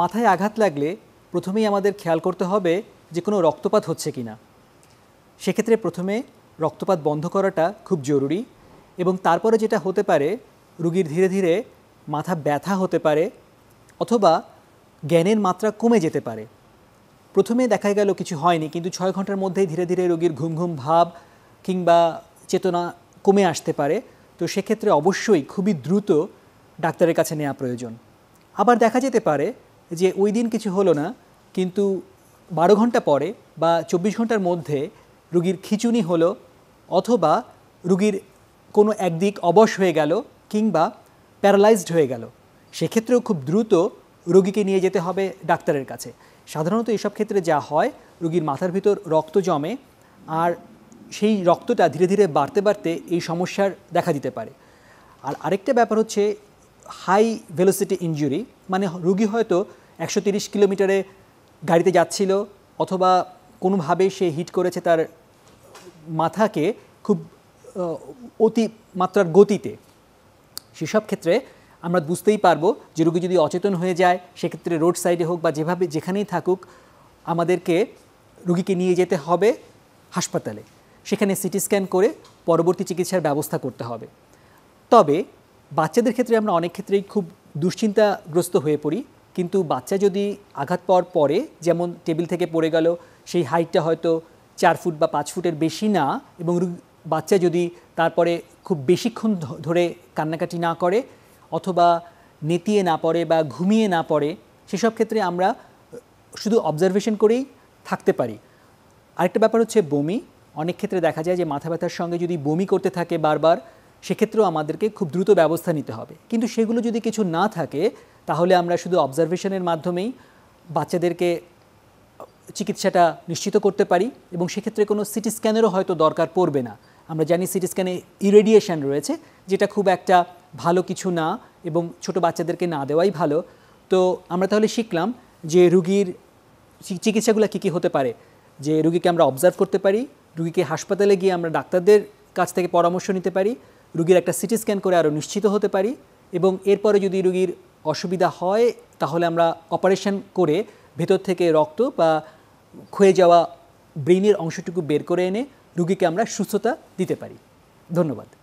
মাথায় আঘাত লাগলে প্রথমেই আমাদের খেয়াল করতে হবে যে কোনো রক্তপাত হচ্ছে কি না সেক্ষেত্রে প্রথমে রক্তপাত বন্ধ করাটা খুব জরুরি এবং তারপরে যেটা হতে পারে রুগীর ধীরে ধীরে মাথা ব্যথা হতে পারে অথবা জ্ঞানের মাত্রা কমে যেতে পারে প্রথমে দেখা গেল কিছু হয়নি কিন্তু ছয় ঘন্টার মধ্যেই ধীরে ধীরে রোগীর ঘুম ঘুম ভাব কিংবা চেতনা কমে আসতে পারে তো সেক্ষেত্রে অবশ্যই খুবই দ্রুত ডাক্তারের কাছে নেওয়া প্রয়োজন আবার দেখা যেতে পারে যে ওই দিন কিছু হলো না কিন্তু বারো ঘন্টা পরে বা চব্বিশ ঘন্টার মধ্যে রুগীর খিচুনি হলো অথবা রুগীর কোনো একদিক অবশ হয়ে গেল কিংবা প্যারালাইজড হয়ে গেল সেক্ষেত্রেও খুব দ্রুত রুগীকে নিয়ে যেতে হবে ডাক্তারের কাছে সাধারণত এসব ক্ষেত্রে যা হয় রুগীর মাথার ভিতর রক্ত জমে আর সেই রক্তটা ধীরে ধীরে বাড়তে বাড়তে এই সমস্যার দেখা দিতে পারে আর আরেকটা ব্যাপার হচ্ছে হাই ভেলোসিটি ইঞ্জুরি মানে রুগী হয়তো একশো তিরিশ কিলোমিটারে গাড়িতে যাচ্ছিল অথবা কোনোভাবে সে হিট করেছে তার মাথাকে খুব অতি মাত্রার গতিতে সেসব ক্ষেত্রে আমরা বুঝতেই পারবো যে রুগী যদি অচেতন হয়ে যায় সেক্ষেত্রে রোড সাইডে হোক বা যেভাবে যেখানেই থাকুক আমাদেরকে রুগীকে নিয়ে যেতে হবে হাসপাতালে সেখানে সিটি স্ক্যান করে পরবর্তী চিকিৎসার ব্যবস্থা করতে হবে তবে বাচ্চাদের ক্ষেত্রে আমরা অনেক ক্ষেত্রেই খুব দুশ্চিন্তাগ্রস্ত হয়ে পড়ি কিন্তু বাচ্চা যদি আঘাত পাওয়ার পরে যেমন টেবিল থেকে পড়ে গেল সেই হাইটটা হয়তো চার ফুট বা পাঁচ ফুটের বেশি না এবং বাচ্চা যদি তারপরে খুব বেশিক্ষণ ধরে কান্নাকাটি না করে অথবা নেতিয়ে না পড়ে বা ঘুমিয়ে না পড়ে সেসব ক্ষেত্রে আমরা শুধু অবজারভেশন করেই থাকতে পারি আরেকটা ব্যাপার হচ্ছে বমি অনেক ক্ষেত্রে দেখা যায় যে মাথা ব্যথার সঙ্গে যদি বমি করতে থাকে বারবার সেক্ষেত্রেও আমাদেরকে খুব দ্রুত ব্যবস্থা নিতে হবে কিন্তু সেগুলো যদি কিছু না থাকে তাহলে আমরা শুধু অবজারভেশনের মাধ্যমেই বাচ্চাদেরকে চিকিৎসাটা নিশ্চিত করতে পারি এবং সেক্ষেত্রে কোনো সিটি স্ক্যানেরও হয়তো দরকার পড়বে না আমরা জানি সিটি স্ক্যানে ইরেডিয়েশন রয়েছে যেটা খুব একটা ভালো কিছু না এবং ছোট বাচ্চাদেরকে না দেওয়াই ভালো তো আমরা তাহলে শিখলাম যে রুগীর চিকিৎসাগুলো কী কী হতে পারে যে রুগীকে আমরা অবজার্ভ করতে পারি রুগীকে হাসপাতালে গিয়ে আমরা ডাক্তারদের কাছ থেকে পরামর্শ নিতে পারি রুগীর একটা সিটি স্ক্যান করে আরও নিশ্চিত হতে পারি এবং এরপরে যদি রুগীর অসুবিধা হয় তাহলে আমরা অপারেশন করে ভেতর থেকে রক্ত বা ক্ষয়ে যাওয়া ব্রেইনের অংশটুকু বের করে এনে রুগীকে আমরা সুস্থতা দিতে পারি ধন্যবাদ